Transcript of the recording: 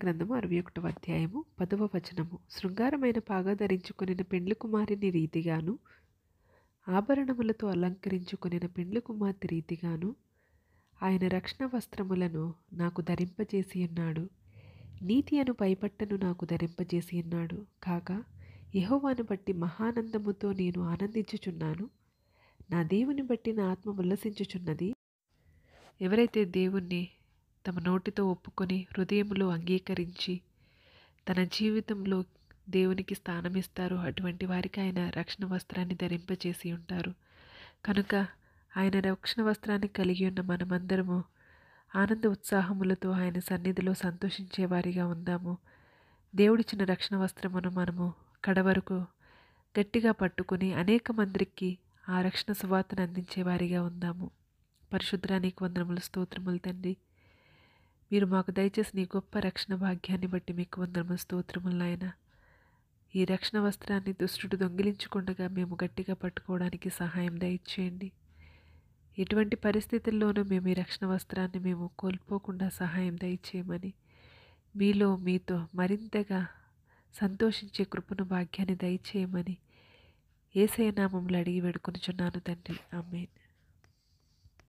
గ్రంథము అరవై ఒకటవ అధ్యాయము పదవ వచనము శృంగారమైన పాగా ధరించుకునిన పెండ్లి కుమారిని రీతిగాను ఆభరణములతో అలంకరించుకునిన పెండ్లి కుమార్తె రీతిగాను ఆయన రక్షణ వస్త్రములను నాకు ధరింపజేసి ఉన్నాడు నీతి అను పైపట్టను నాకు ధరింపజేసి ఉన్నాడు కాగా యహోవాను బట్టి మహానందముతో నేను ఆనందించుచున్నాను నా దేవుని బట్టి నా ఆత్మ ఉల్లసించుచున్నది ఎవరైతే దేవుణ్ణి తమ నోటితో ఒప్పుకొని హృదయంలో అంగీకరించి తన జీవితంలో దేవునికి స్థానమిస్తారు అటువంటి వారికి ఆయన రక్షణ వస్త్రాన్ని ధరింపచేసి ఉంటారు కనుక ఆయన రక్షణ వస్త్రాన్ని కలిగి ఉన్న మనమందరము ఆనంద ఉత్సాహములతో ఆయన సన్నిధిలో సంతోషించేవారిగా ఉందాము దేవుడిచ్చిన రక్షణ వస్త్రమును మనము కడవరకు గట్టిగా పట్టుకుని అనేక మందికి ఆ రక్షణ సువార్తను అందించేవారిగా ఉందాము పరిశుద్రానికి వందనములు స్తోత్రములు తండ్రి మీరు మాకు దయచేసి నీ గొప్ప రక్షణ భాగ్యాన్ని బట్టి మీకు వందరము స్తోత్రములు నాయన ఈ రక్షణ వస్త్రాన్ని దుష్టుడు దొంగిలించుకుండగా మేము గట్టిగా పట్టుకోవడానికి సహాయం దయచేయండి ఎటువంటి పరిస్థితుల్లోనూ మేము ఈ రక్షణ వస్త్రాన్ని మేము కోల్పోకుండా సహాయం దయచేయమని మీలో మీతో మరింతగా సంతోషించే కృపను భాగ్యాన్ని దయచేయమని ఏసయ నామంలో అడిగి చున్నాను తండ్రి ఆమెన్